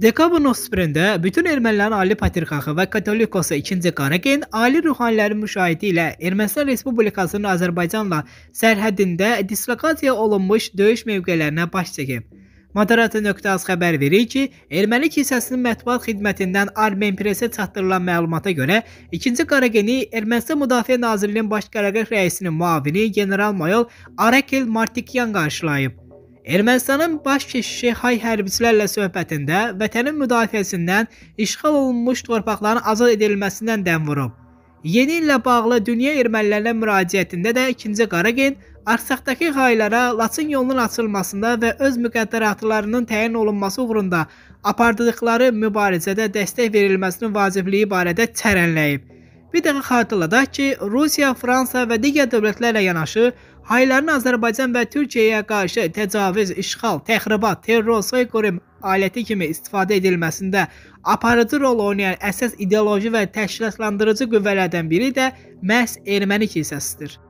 Dekabr 31-də bütün ermənilərin ali patriarxı və Katolikası 2-ci Qanakin ali ruhanilərin müşahidə ilə Ermənistan Respublikasının Azərbaycanla sərhədində dislokasiya olunmuş döyüş mövqelərinə baş çəkib. Moderata.az xəbər verir ki, Erməni kilsəsinin mətbuat xidmətindən Armen Presə çatdırılan məlumata görə, 2-ci Qarageni Ermənistan Müdafiə Nazirliyinin Baş Qaraqraq rəisinin müavini general-mayor Arakel Martikyan qarşılayıb. Ermənistanın baş keşişi Hay hərbiçilərlə söhbətində vətənin müdafiəsindən işğal olunmuş torpaqların azad edilməsindən dəm vurub. Yeni illə bağlı dünya ermənilərinə müraciətində də 2-ci Qaragin Arsaqdakı xayilərə Laçın yolunun açılmasında və öz müqəddəratlarının təyin olunması uğrunda apardıqları mübarizədə dəstək verilməsinin vacibliyi barədə çərənləyib. Bir dəqiqə xatırladaq ki, Rusiya, Fransa və digər dövlətlərlə yanaşı haylərin Azərbaycan və Türkiyəyə qarşı təcavüz, işğal, təxribat, terror, soyqırım aləti kimi istifadə edilməsində aparıcı rol oynayan əsas ideoloji və təşkilatlandırıcı qüvvələrdən biri də məhz erməni kilsəsidir.